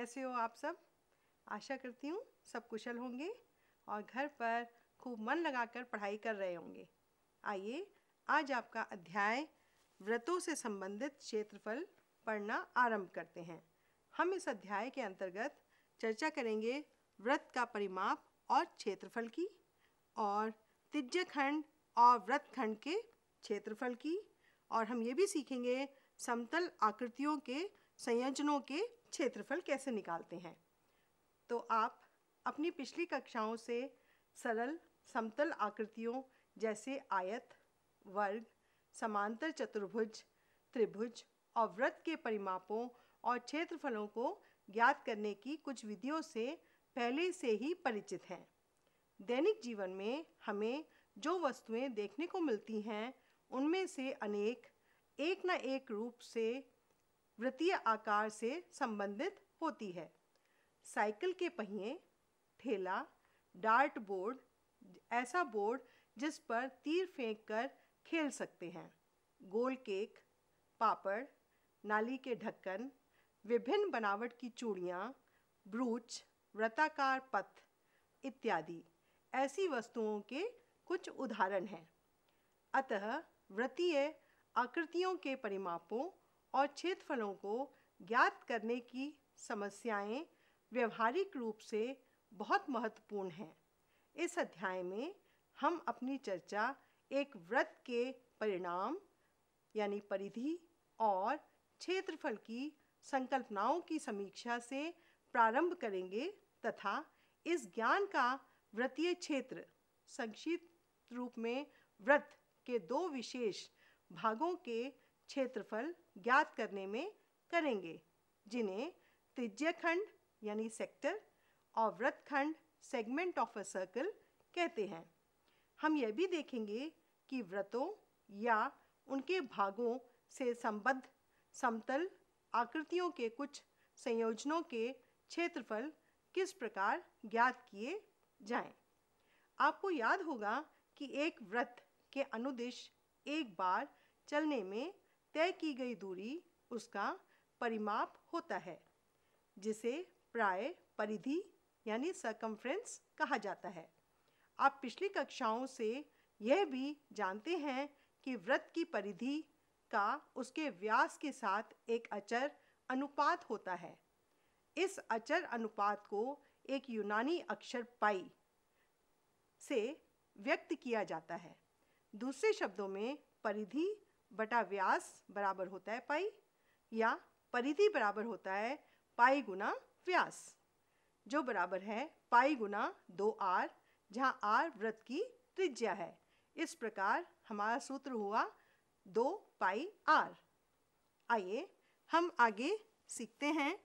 कैसे हो आप सब आशा करती हूँ सब कुशल होंगे और घर पर खूब मन लगाकर पढ़ाई कर रहे होंगे आइए आज आपका अध्याय व्रतों से संबंधित क्षेत्रफल पढ़ना आरंभ करते हैं हम इस अध्याय के अंतर्गत चर्चा करेंगे व्रत का परिमाप और क्षेत्रफल की और तिज्य खंड और व्रत खंड के क्षेत्रफल की और हम ये भी सीखेंगे समतल आकृतियों के संयोजनों के क्षेत्रफल कैसे निकालते हैं तो आप अपनी पिछली कक्षाओं से सरल समतल आकृतियों जैसे आयत वर्ग समांतर चतुर्भुज त्रिभुज और व्रत के परिमापों और क्षेत्रफलों को ज्ञात करने की कुछ विधियों से पहले से ही परिचित हैं दैनिक जीवन में हमें जो वस्तुएं देखने को मिलती हैं उनमें से अनेक एक न एक रूप से वृत्तीय आकार से संबंधित होती है साइकिल के पहिए ठेला डार्ट बोर्ड ऐसा बोर्ड जिस पर तीर फेंक कर खेल सकते हैं गोल केक पापड़ नाली के ढक्कन विभिन्न बनावट की चूड़ियाँ ब्रूच व्रताकार पथ इत्यादि ऐसी वस्तुओं के कुछ उदाहरण हैं अतः वृत्तीय आकृतियों के परिमापों और क्षेत्रफलों को ज्ञात करने की समस्याएं व्यवहारिक रूप से बहुत महत्वपूर्ण हैं इस अध्याय में हम अपनी चर्चा एक व्रत के परिणाम यानी परिधि और क्षेत्रफल की संकल्पनाओं की समीक्षा से प्रारंभ करेंगे तथा इस ज्ञान का व्रतीय क्षेत्र संक्षिप्त रूप में व्रत के दो विशेष भागों के क्षेत्रफल ज्ञात करने में करेंगे जिन्हें त्रिज्य खंड यानी सेक्टर और व्रत खंड सेगमेंट ऑफ अ सर्कल कहते हैं हम यह भी देखेंगे कि व्रतों या उनके भागों से संबद्ध समतल आकृतियों के कुछ संयोजनों के क्षेत्रफल किस प्रकार ज्ञात किए जाएं। आपको याद होगा कि एक व्रत के अनुदेश एक बार चलने में तय की गई दूरी उसका परिमाप होता है जिसे प्राय परिधि यानी सर्कम्फ्रेंस कहा जाता है आप पिछली कक्षाओं से यह भी जानते हैं कि व्रत की परिधि का उसके व्यास के साथ एक अचर अनुपात होता है इस अचर अनुपात को एक यूनानी अक्षर पाई से व्यक्त किया जाता है दूसरे शब्दों में परिधि बटा व्यास बराबर होता है पाई या परिधि बराबर होता है पाई गुना व्यास जो बराबर है पाई गुना दो आर जहाँ आर व्रत की त्रिज्या है इस प्रकार हमारा सूत्र हुआ दो पाई आर आइए हम आगे सीखते हैं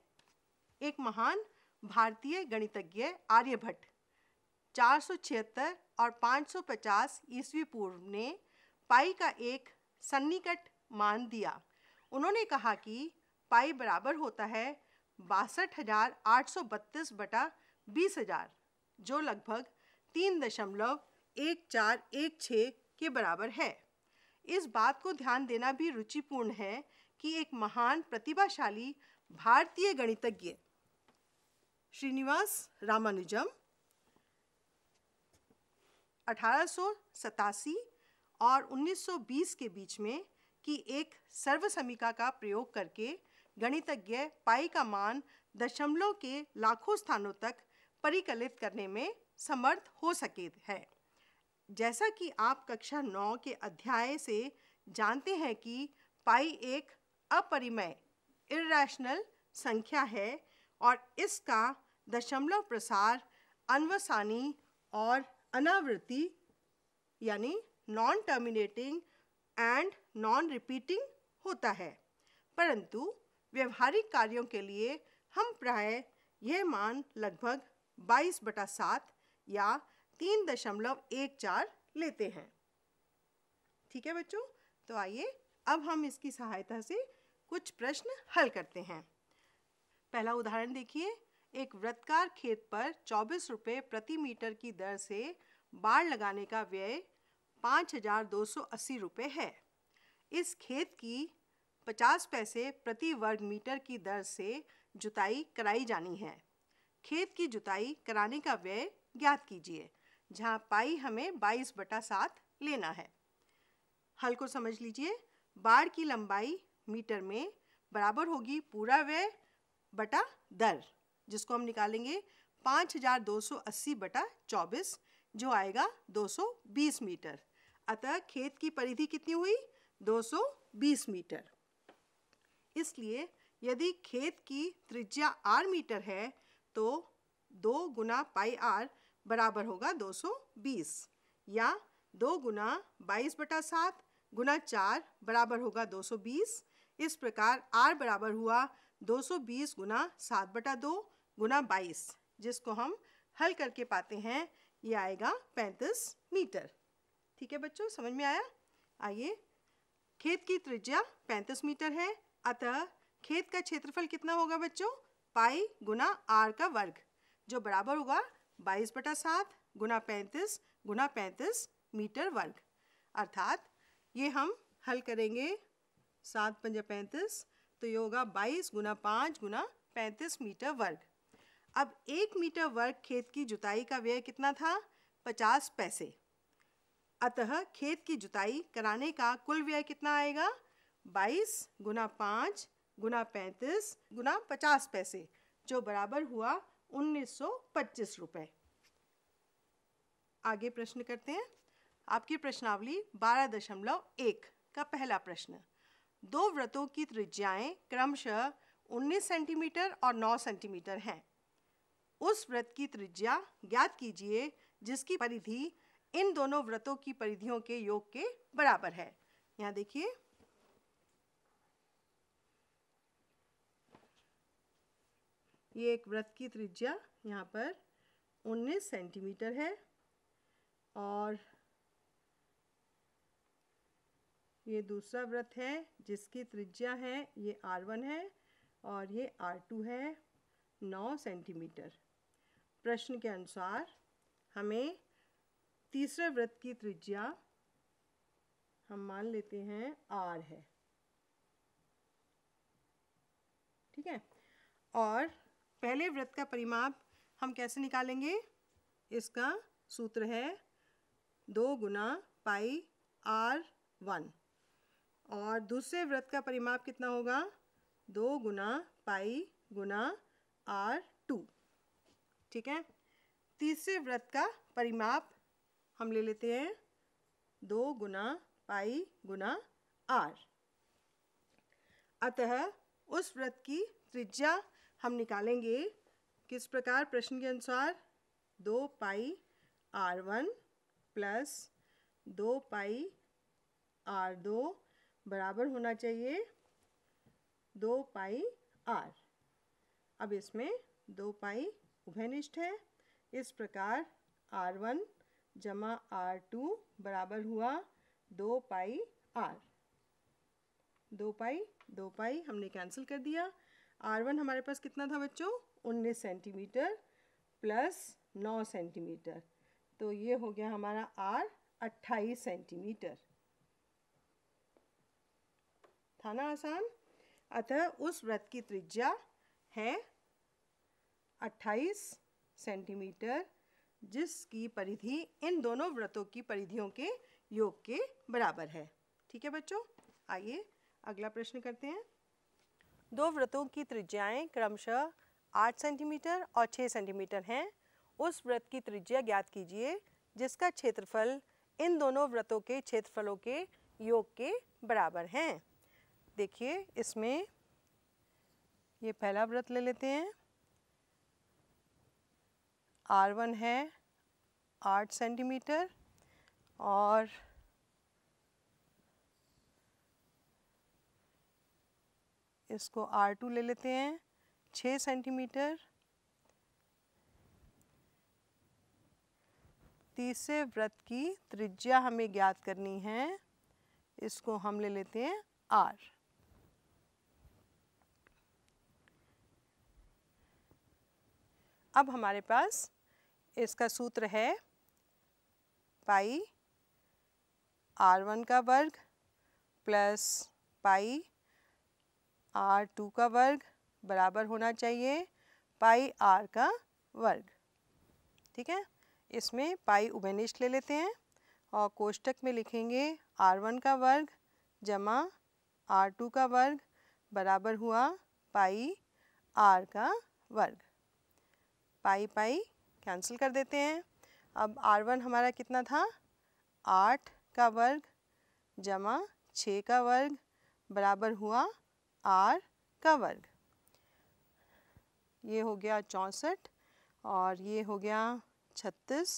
एक महान भारतीय गणितज्ञ आर्यभट्ट चार और 550 ईस्वी पूर्व ने पाई का एक सन्निकट मान दिया उन्होंने कहा कि पाई बराबर होता है बासठ हज़ार आठ सौ बत्तीस बटा बीस हज़ार जो लगभग तीन दशमलव एक चार एक छः के बराबर है इस बात को ध्यान देना भी रुचिपूर्ण है कि एक महान प्रतिभाशाली भारतीय गणितज्ञ श्रीनिवास रामानुजम अठारह और 1920 के बीच में कि एक सर्वसमिका का प्रयोग करके गणितज्ञ पाई का मान दशमलव के लाखों स्थानों तक परिकलित करने में समर्थ हो सके है जैसा कि आप कक्षा नौ के अध्याय से जानते हैं कि पाई एक अपरिमय इरेशनल संख्या है और इसका दशमलव प्रसार अनवसानी और अनावृत्ति यानी non terminating and non repeating होता है परंतु व्यवहारिक कार्यों के लिए हम प्राय यह मान लगभग 22 बटा सात या तीन दशमलव एक चार लेते हैं ठीक है बच्चों तो आइए अब हम इसकी सहायता से कुछ प्रश्न हल करते हैं पहला उदाहरण देखिए एक व्रतकार खेत पर चौबीस रुपये प्रति मीटर की दर से बाढ़ लगाने का व्यय पाँच हजार दो सौ अस्सी रुपये है इस खेत की पचास पैसे प्रति वर्ग मीटर की दर से जुताई कराई जानी है खेत की जुताई कराने का व्यय ज्ञात कीजिए जहाँ पाई हमें बाईस बटा सात लेना है हल को समझ लीजिए बाढ़ की लंबाई मीटर में बराबर होगी पूरा व्यय बटा दर जिसको हम निकालेंगे पाँच हजार दो सौ अस्सी बटा चौबीस जो आएगा दो सौ बीस मीटर अतः खेत की परिधि कितनी हुई 220 मीटर इसलिए यदि खेत की त्रिज्या आर मीटर है तो दो गुना पाई आर बराबर होगा 220 या दो गुना बाईस बटा सात गुना चार बराबर होगा 220 इस प्रकार आर बराबर हुआ 220 गुना सात बटा दो गुना बाईस जिसको हम हल करके पाते हैं ये आएगा 35 मीटर ठीक है बच्चों समझ में आया आइए खेत की त्रिज्या 35 मीटर है अतः खेत का क्षेत्रफल कितना होगा बच्चों पाई गुना आर का वर्ग जो बराबर होगा 22 बटा सात गुना पैंतीस गुना पैंतीस मीटर वर्ग अर्थात ये हम हल करेंगे सात पंजा पैंतीस तो ये होगा 22 गुना पाँच गुना पैंतीस मीटर वर्ग अब एक मीटर वर्ग खेत की जुताई का व्यय कितना था पचास पैसे अतः खेत की जुताई कराने का कुल व्यय कितना आएगा बाईस गुना पाँच गुना पैंतीस गुना पचास पैसे जो बराबर हुआ उन्नीस सौ पच्चीस रुपये आगे प्रश्न करते हैं आपकी प्रश्नावली बारह दशमलव एक का पहला प्रश्न दो व्रतों की त्रिज्याएं क्रमशः 19 सेंटीमीटर और 9 सेंटीमीटर हैं उस व्रत की त्रिज्या ज्ञात कीजिए जिसकी परिधि इन दोनों व्रतों की परिधियों के योग के बराबर है यहाँ देखिए ये एक व्रत की त्रिज्या यहाँ पर 19 सेंटीमीटर है और ये दूसरा व्रत है जिसकी त्रिज्या है ये आर वन है और ये आर टू है 9 सेंटीमीटर प्रश्न के अनुसार हमें तीसरे वृत्त की त्रिज्या हम मान लेते हैं आर है ठीक है और पहले वृत्त का परिमाप हम कैसे निकालेंगे इसका सूत्र है दो गुना पाई आर वन और दूसरे व्रत का परिमाप कितना होगा दो गुना पाई गुना आर टू ठीक है तीसरे व्रत का परिमाप हम ले लेते हैं दो गुना पाई गुना आर अतः उस व्रत की त्रिज्या हम निकालेंगे किस प्रकार प्रश्न के अनुसार दो पाई आर वन प्लस दो पाई आर दो बराबर होना चाहिए दो पाई आर अब इसमें दो पाई उभयनिष्ठ है इस प्रकार आर वन जमा आर टू बराबर हुआ दो पाई आर दो पाई दो पाई हमने कैंसिल कर दिया आर वन हमारे पास कितना था बच्चों उन्नीस सेंटीमीटर प्लस नौ सेंटीमीटर तो ये हो गया हमारा आर अट्ठाईस सेंटीमीटर था ना आसान अतः उस व्रत की त्रिज्या है अट्ठाईस सेंटीमीटर जिसकी परिधि इन दोनों व्रतों की परिधियों के योग के बराबर है ठीक है बच्चों आइए अगला प्रश्न करते हैं दो व्रतों की त्रिज्याएं क्रमशः आठ सेंटीमीटर और छः सेंटीमीटर हैं उस व्रत की त्रिज्या ज्ञात कीजिए जिसका क्षेत्रफल इन दोनों व्रतों के क्षेत्रफलों के योग के बराबर हैं देखिए इसमें ये पहला व्रत ले लेते हैं आर वन है आठ सेंटीमीटर और इसको टू ले लेते हैं छ सेंटीमीटर तीसरे व्रत की त्रिज्या हमें ज्ञात करनी है इसको हम ले लेते हैं आर अब हमारे पास इसका सूत्र है पाई आर वन का वर्ग प्लस पाई आर टू का वर्ग बराबर होना चाहिए पाई आर का वर्ग ठीक है इसमें पाई उभनिष्ठ ले लेते हैं और कोष्टक में लिखेंगे आर वन का वर्ग जमा आर टू का वर्ग बराबर हुआ पाई आर का वर्ग पाई पाई कैंसिल कर देते हैं अब आर वन हमारा कितना था आठ का वर्ग जमा छः का वर्ग बराबर हुआ आर का वर्ग ये हो गया चौंसठ और ये हो गया छत्तीस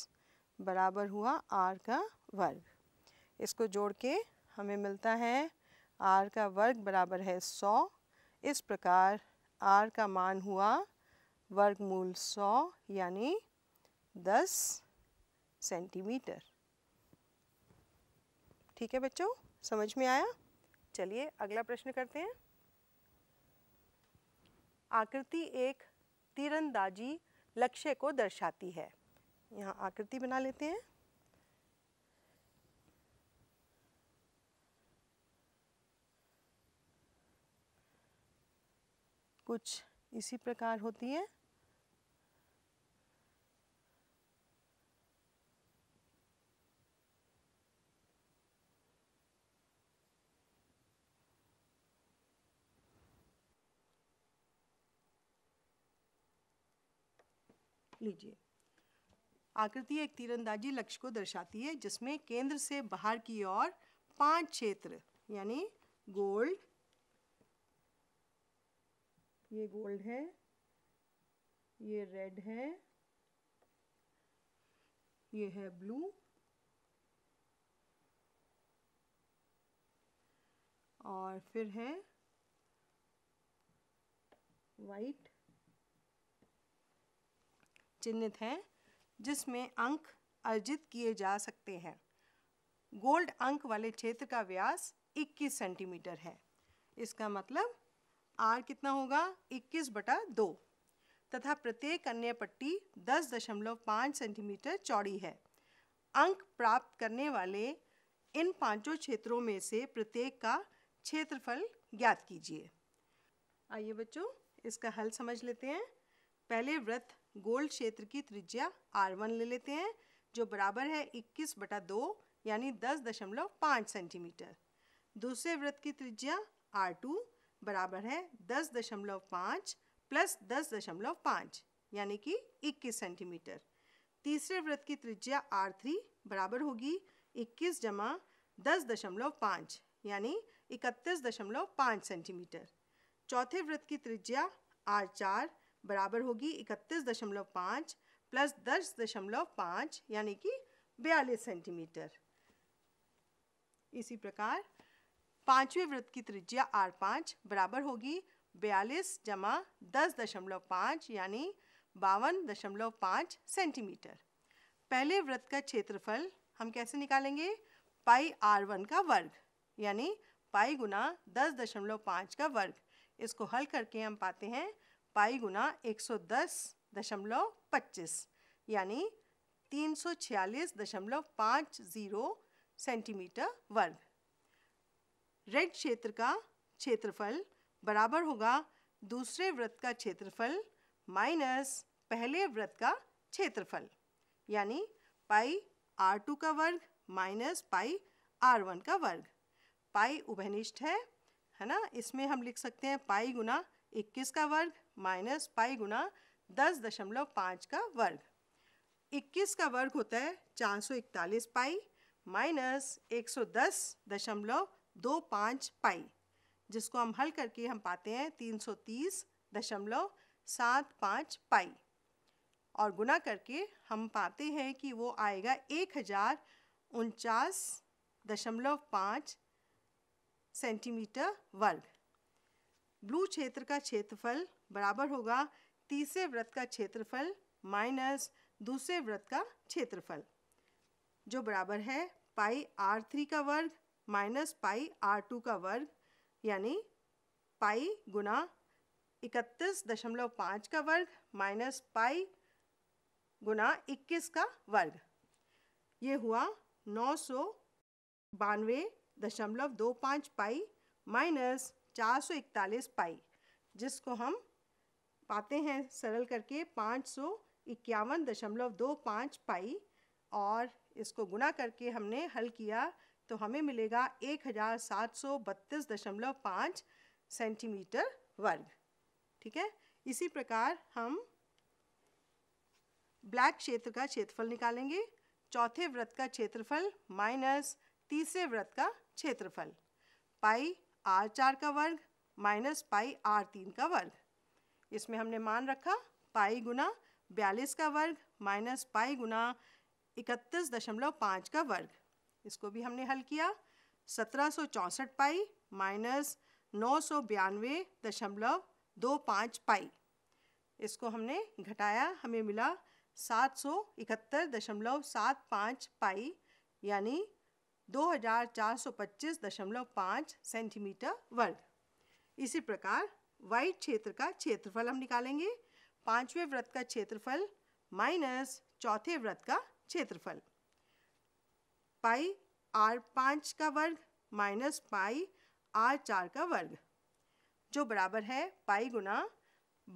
बराबर हुआ आर का वर्ग इसको जोड़ के हमें मिलता है आर का वर्ग बराबर है सौ इस प्रकार आर का मान हुआ वर्गमूल सौ यानी दस सेंटीमीटर ठीक है बच्चों समझ में आया चलिए अगला प्रश्न करते हैं आकृति एक तीरंदाजी लक्ष्य को दर्शाती है यहाँ आकृति बना लेते हैं कुछ इसी प्रकार होती है लीजिए आकृति एक तीरंदाजी लक्ष्य को दर्शाती है जिसमें केंद्र से बाहर की ओर पांच क्षेत्र यानी गोल्ड ये गोल्ड है ये रेड है ये है ब्लू और फिर है वाइट चिन्हित हैं जिसमें अंक अर्जित किए जा सकते हैं गोल्ड अंक वाले क्षेत्र का व्यास 21 सेंटीमीटर है इसका मतलब आर कितना होगा 21 बटा दो तथा प्रत्येक अन्य पट्टी 10.5 सेंटीमीटर चौड़ी है अंक प्राप्त करने वाले इन पांचों क्षेत्रों में से प्रत्येक का क्षेत्रफल ज्ञात कीजिए आइए बच्चों इसका हल समझ लेते हैं पहले वृत्त गोल्ड क्षेत्र की त्रिज्या आर वन ले लेते हैं जो बराबर है इक्कीस बटा दो यानी दस दशमलव पाँच सेंटीमीटर दूसरे व्रत की त्रिज्या आर टू बराबर है दस दशमलव पाँच प्लस दस दशमलव पाँच यानी कि इक्कीस सेंटीमीटर तीसरे व्रत की त्रिज्या आर थ्री बराबर होगी इक्कीस जमा दस दशमलव पाँच यानी इकतीस दशमलव पाँच सेंटीमीटर चौथे व्रत की त्रिज्या आर चार बराबर होगी इकतीस दशमलव पाँच प्लस दस दशमलव पाँच यानी कि बयालीस सेंटीमीटर इसी प्रकार पांचवें वृत्त की त्रिज्या आर पाँच बराबर होगी बयालीस जमा दस दशमलव पाँच यानी बावन दशमलव पाँच सेंटीमीटर पहले वृत्त का क्षेत्रफल हम कैसे निकालेंगे पाई आर वन का वर्ग यानी पाई गुना दस दशमलव पाँच का वर्ग इसको हल करके हम पाते हैं पाई गुना एक सौ दस दशमलव पच्चीस यानी तीन सौ छियालीस दशमलव पाँच ज़ीरो सेंटीमीटर वर्ग रेड क्षेत्र का क्षेत्रफल बराबर होगा दूसरे व्रत का क्षेत्रफल माइनस पहले व्रत का क्षेत्रफल यानी पाई आर टू का वर्ग माइनस पाई आर वन का वर्ग पाई उभनिष्ठ है है ना इसमें हम लिख सकते हैं पाई गुना इक्कीस का वर्ग माइनस पाई गुना दस दशमलव पाँच का वर्ग इक्कीस का वर्ग होता है चार सौ इकतालीस पाई माइनस एक सौ दस दशमलव दो पाँच पाई जिसको हम हल करके हम पाते हैं तीन सौ तीस दशमलव सात पाँच पाई और गुना करके हम पाते हैं कि वो आएगा एक हज़ार उनचास दशमलव पाँच सेंटीमीटर वर्ग ब्लू क्षेत्र का क्षेत्रफल बराबर होगा तीसरे व्रत का क्षेत्रफल माइनस दूसरे व्रत का क्षेत्रफल जो बराबर है पाई आर थ्री का वर्ग माइनस पाई आर टू का वर्ग यानी पाई गुना इकतीस दशमलव पाँच का वर्ग माइनस पाई गुना इक्कीस का वर्ग ये हुआ नौ सौ बानवे दशमलव दो पाँच पाई माइनस 441 पाई जिसको हम पाते हैं सरल करके पाँच सौ इक्यावन दशमलव दो पाँच पाई और इसको गुना करके हमने हल किया तो हमें मिलेगा एक हज़ार सात सौ बत्तीस दशमलव पाँच सेंटीमीटर वर्ग ठीक है इसी प्रकार हम ब्लैक क्षेत्र का क्षेत्रफल निकालेंगे चौथे व्रत का क्षेत्रफल माइनस तीसरे व्रत का क्षेत्रफल पाई आर चार का वर्ग माइनस पाई आर तीन का वर्ग इसमें हमने मान रखा पाई गुना बयालीस का वर्ग माइनस पाई गुना इकतीस दशमलव पाँच का वर्ग इसको भी हमने हल किया सत्रह सौ चौंसठ पाई माइनस नौ सौ बयानवे दशमलव दो पाँच पाई इसको हमने घटाया हमें मिला सात सौ इकहत्तर दशमलव सात पाँच पाई यानी दो सेंटीमीटर वर्ग इसी प्रकार वाइट क्षेत्र का क्षेत्रफल हम निकालेंगे पांचवें व्रत का क्षेत्रफल माइनस चौथे व्रत का क्षेत्रफल पाई आर पाँच का वर्ग माइनस पाई आर चार का वर्ग जो बराबर है पाई गुना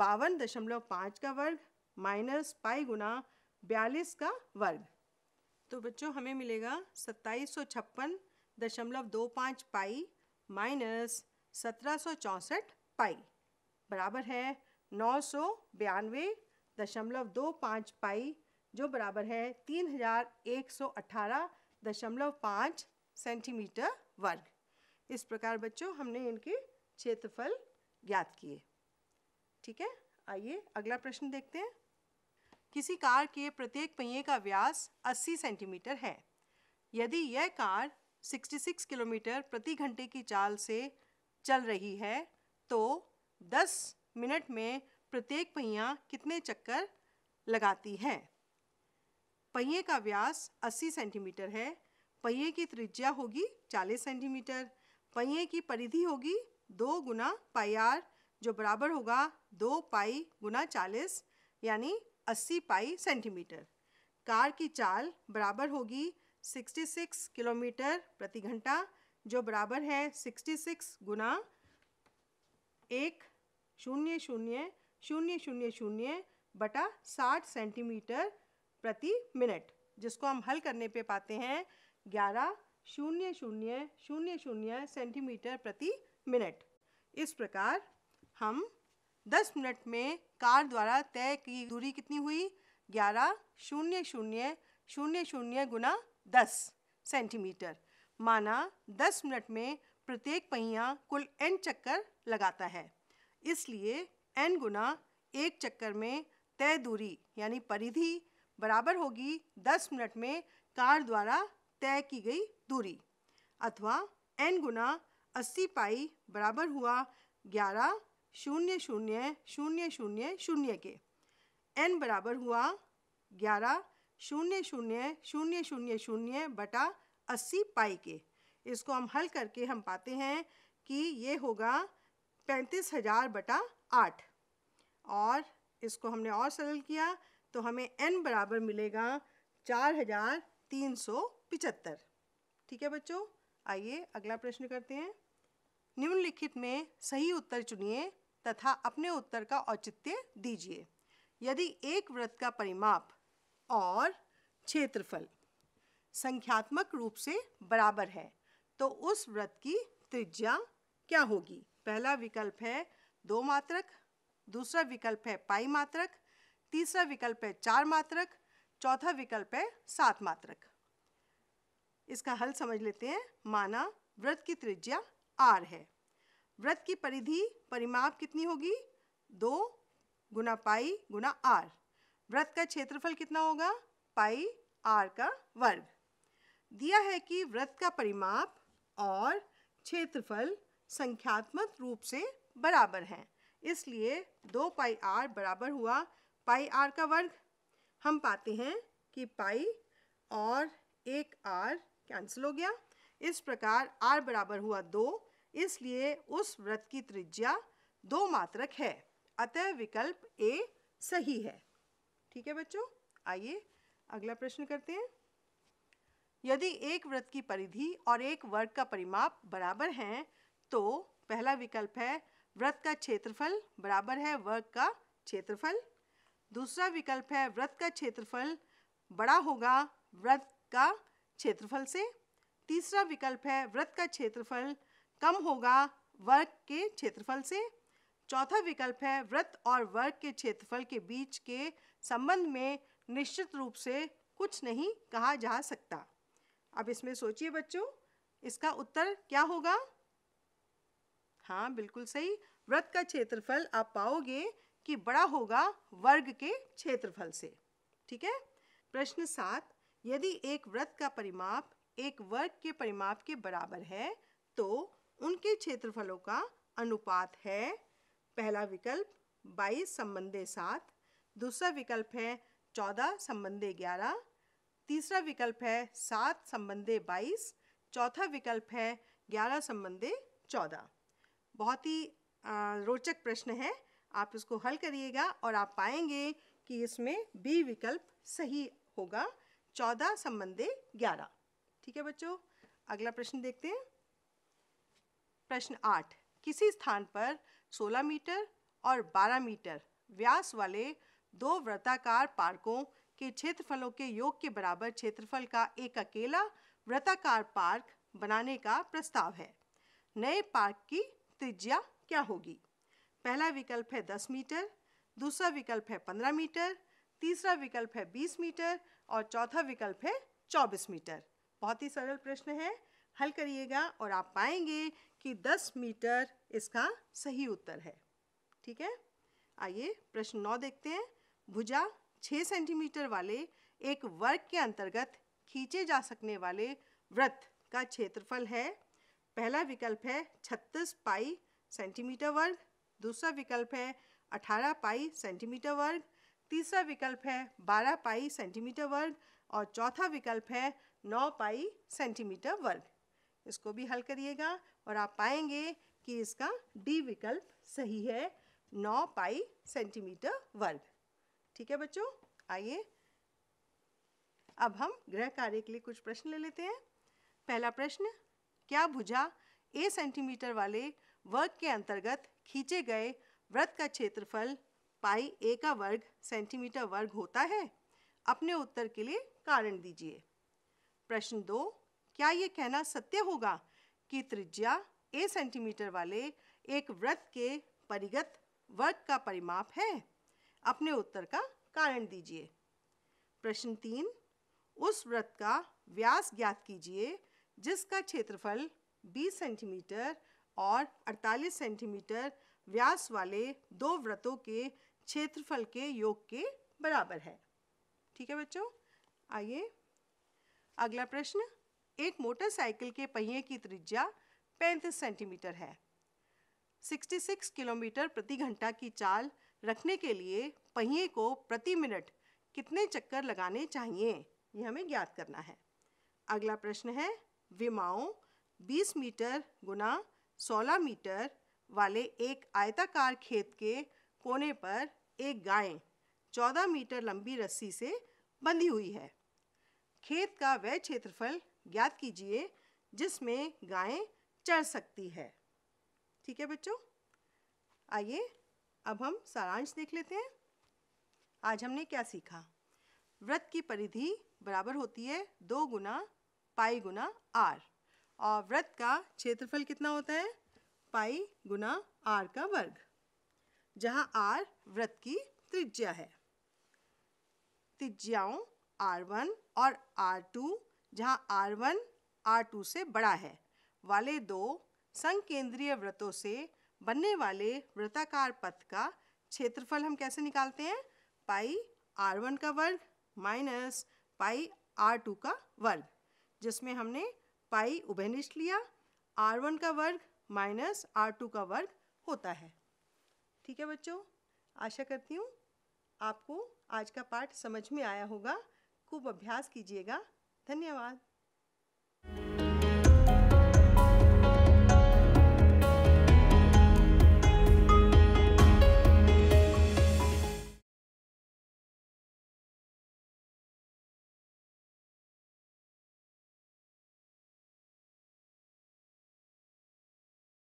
बावन दशमलव पाँच का वर्ग माइनस पाई गुना बयालीस का वर्ग तो बच्चों हमें मिलेगा सत्ताईस सौ छप्पन दशमलव दो पाँच पाई माइनस सत्रह सौ चौंसठ पाई बराबर है नौ सौ बयानवे दशमलव दो पाँच पाई जो बराबर है तीन हजार एक सौ अट्ठारह दशमलव पाँच सेंटीमीटर वर्ग इस प्रकार बच्चों हमने इनके क्षेत्रफल ज्ञात किए ठीक है आइए अगला प्रश्न देखते हैं किसी कार के प्रत्येक पहिए का व्यास 80 सेंटीमीटर है यदि यह कार 66 किलोमीटर प्रति घंटे की चाल से चल रही है तो 10 मिनट में प्रत्येक पहिया कितने चक्कर लगाती है पहिए का व्यास 80 सेंटीमीटर है पहिए की त्रिज्या होगी 40 सेंटीमीटर पहिए की परिधि होगी दो गुना पाई आर जो बराबर होगा दो पाई गुना चालीस यानी 80 पाई सेंटीमीटर कार की चाल बराबर होगी 66 किलोमीटर प्रति घंटा जो बराबर है 66 गुना एक शून्य शून्य शून्य शून्य शून्य बटा 60 सेंटीमीटर प्रति मिनट जिसको हम हल करने पे पाते हैं ग्यारह शून्य शून्य शून्य शून्य सेंटीमीटर प्रति मिनट इस प्रकार हम दस मिनट में कार द्वारा तय की दूरी कितनी हुई ग्यारह शून्य शून्य शून्य शून्य गुना दस सेंटीमीटर माना दस मिनट में प्रत्येक पहिया कुल एन चक्कर लगाता है इसलिए एन गुना एक चक्कर में तय दूरी यानी परिधि बराबर होगी दस मिनट में कार द्वारा तय की गई दूरी अथवा एन गुना अस्सी पाई बराबर हुआ ग्यारह शून्य शून्य शून्य शून्य शून्य के एन बराबर हुआ ग्यारह शून्य शून्य शून्य शून्य शून्य बटा अस्सी पाई के इसको हम हल करके हम पाते हैं कि ये होगा पैंतीस हज़ार बटा आठ और इसको हमने और सरल किया तो हमें एन बराबर मिलेगा चार हज़ार तीन सौ पिचहत्तर ठीक है बच्चों आइए अगला प्रश्न करते हैं निम्नलिखित में सही उत्तर चुनिए तथा अपने उत्तर का औचित्य दीजिए यदि एक वृत्त का परिमाप और क्षेत्रफल संख्यात्मक रूप से बराबर है तो उस वृत्त की त्रिज्या क्या होगी पहला विकल्प है दो मात्रक दूसरा विकल्प है पाई मात्रक तीसरा विकल्प है चार मात्रक चौथा विकल्प है सात मात्रक इसका हल समझ लेते हैं माना वृत्त की त्रिज्या आर है व्रत की परिधि परिमाप कितनी होगी दो गुना पाई गुना आर व्रत का क्षेत्रफल कितना होगा पाई आर का वर्ग दिया है कि व्रत का परिमाप और क्षेत्रफल संख्यात्मक रूप से बराबर हैं इसलिए दो पाई आर बराबर हुआ पाई आर का वर्ग हम पाते हैं कि पाई और एक आर कैंसिल हो गया इस प्रकार आर बराबर हुआ दो इसलिए उस व्रत की त्रिज्या दो मात्रक है अतः विकल्प ए सही है ठीक है बच्चों आइए अगला प्रश्न करते हैं यदि एक व्रत की परिधि और एक वर्ग का परिमाप बराबर हैं तो पहला विकल्प है व्रत का क्षेत्रफल बराबर है वर्ग का क्षेत्रफल दूसरा विकल्प है व्रत का क्षेत्रफल बड़ा होगा व्रत का क्षेत्रफल से तीसरा विकल्प है व्रत का क्षेत्रफल कम होगा वर्ग के क्षेत्रफल से चौथा विकल्प है वृत्त और वर्ग के क्षेत्रफल के बीच के संबंध में निश्चित रूप से कुछ नहीं कहा जा सकता अब इसमें सोचिए बच्चों इसका उत्तर क्या होगा हाँ बिल्कुल सही व्रत का क्षेत्रफल आप पाओगे कि बड़ा होगा वर्ग के क्षेत्रफल से ठीक है प्रश्न सात यदि एक व्रत का परिमाप एक वर्ग के परिमाप के बराबर है तो उनके क्षेत्रफलों का अनुपात है पहला विकल्प 22 संबंधे सात दूसरा विकल्प है 14 संबंधे ग्यारह तीसरा विकल्प है सात संबंधे बाईस चौथा विकल्प है ग्यारह संबंधे चौदह बहुत ही रोचक प्रश्न है आप इसको हल करिएगा और आप पाएंगे कि इसमें बी विकल्प सही होगा चौदह संबंधे ग्यारह ठीक है बच्चों अगला प्रश्न देखते हैं प्रश्न आठ किसी स्थान पर 16 मीटर और 12 मीटर व्यास वाले दो वृत्ताकार पार्कों के क्षेत्रफलों के योग के बराबर क्षेत्रफल का एक अकेला वृत्ताकार पार्क बनाने का प्रस्ताव है नए पार्क की त्रिज्या क्या होगी पहला विकल्प है 10 मीटर दूसरा विकल्प है 15 मीटर तीसरा विकल्प है 20 मीटर और चौथा विकल्प है 24 मीटर बहुत ही सरल प्रश्न है हल करिएगा और आप पाएंगे कि 10 मीटर इसका सही उत्तर है ठीक है आइए प्रश्न नौ देखते हैं भुजा 6 सेंटीमीटर वाले एक वर्ग के अंतर्गत खींचे जा सकने वाले व्रत का क्षेत्रफल है पहला विकल्प है 36 पाई सेंटीमीटर वर्ग दूसरा विकल्प है 18 पाई सेंटीमीटर वर्ग तीसरा विकल्प है 12 पाई सेंटीमीटर वर्ग और चौथा विकल्प है 9 पाई सेंटीमीटर वर्ग इसको भी हल करिएगा और आप पाएंगे कि इसका डी विकल्प सही है नौ पाई सेंटीमीटर वर्ग ठीक है बच्चों आइए अब हम गृह कार्य के लिए कुछ प्रश्न ले लेते हैं पहला प्रश्न क्या भुजा ए सेंटीमीटर वाले वर्ग के अंतर्गत खींचे गए व्रत का क्षेत्रफल पाई ए का वर्ग सेंटीमीटर वर्ग होता है अपने उत्तर के लिए कारण दीजिए प्रश्न दो क्या ये कहना सत्य होगा कि त्रिज्या ए सेंटीमीटर वाले एक व्रत के परिगत वर्ग का परिमाप है अपने उत्तर का कारण दीजिए प्रश्न तीन उस व्रत का व्यास ज्ञात कीजिए जिसका क्षेत्रफल 20 सेंटीमीटर और 48 सेंटीमीटर व्यास वाले दो व्रतों के क्षेत्रफल के योग के बराबर है ठीक है बच्चों आइए अगला प्रश्न एक मोटरसाइकिल के पहिए की त्रिज्या 35 सेंटीमीटर है 66 किलोमीटर प्रति घंटा की चाल रखने के लिए पहिए को प्रति मिनट कितने चक्कर लगाने चाहिए यह हमें ज्ञात करना है अगला प्रश्न है विमाओं 20 मीटर गुना 16 मीटर वाले एक आयताकार खेत के कोने पर एक गाय 14 मीटर लंबी रस्सी से बंधी हुई है खेत का वह क्षेत्रफल ज्ञात कीजिए जिसमें गायें चढ़ सकती है ठीक है बच्चों आइए अब हम सारांश देख लेते हैं आज हमने क्या सीखा व्रत की परिधि बराबर होती है दो गुना पाई गुना आर और व्रत का क्षेत्रफल कितना होता है पाई गुना आर का वर्ग जहाँ आर व्रत की त्रिज्या है त्रिज्याओं आर वन और आर टू जहां R1 R2 से बड़ा है वाले दो संकेंद्रीय व्रतों से बनने वाले वृत्ताकार पथ का क्षेत्रफल हम कैसे निकालते हैं पाई R1 का वर्ग माइनस पाई R2 का वर्ग जिसमें हमने पाई उभयनिष्ठ लिया R1 का वर्ग माइनस R2 का वर्ग होता है ठीक है बच्चों आशा करती हूँ आपको आज का पाठ समझ में आया होगा खूब अभ्यास कीजिएगा धन्यवाद